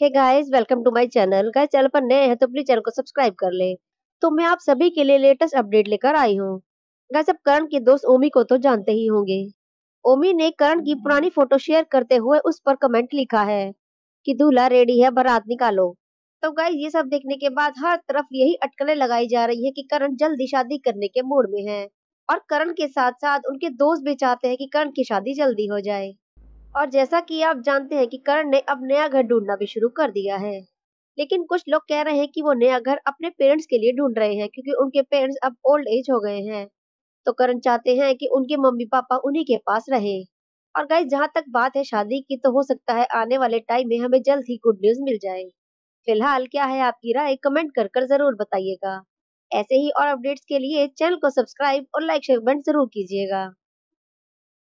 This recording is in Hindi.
hey guys welcome to my channel guys channel पर नए हैं तो अपने चैनल को सब्सक्राइब कर ले तो मैं आप सभी के लिए लेटेस्ट अपडेट लेकर आई हूँ गाइस अब करण के दोस्त ओमी को तो जानते ही होंगे ओमी ने करण की पुरानी फोटो शेयर करते हुए उस पर कमेंट लिखा है कि दूल्हा रेडी है बारात निकालो तो गाइस ये सब देखने के बाद हर तरफ यही अटकलें लगाई जा रही है की करण जल्दी शादी करने के मूड में है और करण के साथ साथ उनके दोस्त भी चाहते है की करण की शादी जल्दी हो जाए और जैसा कि आप जानते हैं कि करण ने अब नया घर ढूंढना भी शुरू कर दिया है लेकिन कुछ लोग कह रहे हैं कि वो नया घर अपने पेरेंट्स के लिए ढूंढ रहे हैं क्योंकि उनके पेरेंट्स अब ओल्ड एज हो गए हैं तो करण चाहते हैं कि उनके मम्मी पापा उन्हीं के पास रहे और गाइस जहाँ तक बात है शादी की तो हो सकता है आने वाले टाइम में हमें जल्द ही गुड न्यूज मिल जाए फिलहाल क्या है आपकी राय कमेंट कर कर जरूर बताइएगा ऐसे ही और अपडेट्स के लिए चैनल को सब्सक्राइब और लाइक शेयर जरूर कीजिएगा